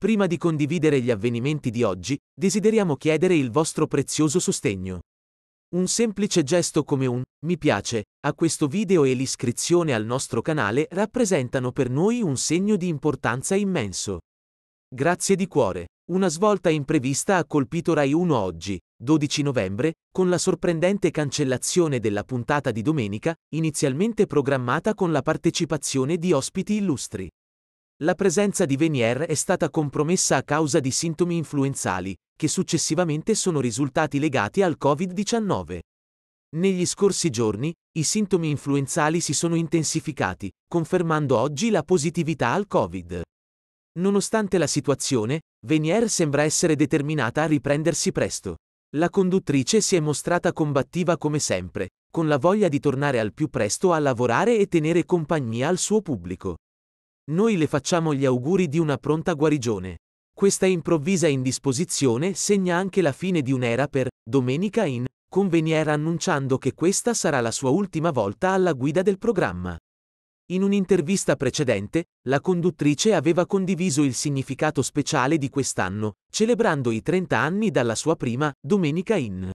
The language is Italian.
Prima di condividere gli avvenimenti di oggi, desideriamo chiedere il vostro prezioso sostegno. Un semplice gesto come un mi piace a questo video e l'iscrizione al nostro canale rappresentano per noi un segno di importanza immenso. Grazie di cuore. Una svolta imprevista ha colpito Rai 1 oggi, 12 novembre, con la sorprendente cancellazione della puntata di domenica, inizialmente programmata con la partecipazione di ospiti illustri. La presenza di Venier è stata compromessa a causa di sintomi influenzali, che successivamente sono risultati legati al Covid-19. Negli scorsi giorni, i sintomi influenzali si sono intensificati, confermando oggi la positività al Covid. Nonostante la situazione, Venier sembra essere determinata a riprendersi presto. La conduttrice si è mostrata combattiva come sempre, con la voglia di tornare al più presto a lavorare e tenere compagnia al suo pubblico. Noi le facciamo gli auguri di una pronta guarigione. Questa improvvisa indisposizione segna anche la fine di un'era per Domenica in Convenier annunciando che questa sarà la sua ultima volta alla guida del programma. In un'intervista precedente, la conduttrice aveva condiviso il significato speciale di quest'anno, celebrando i 30 anni dalla sua prima Domenica in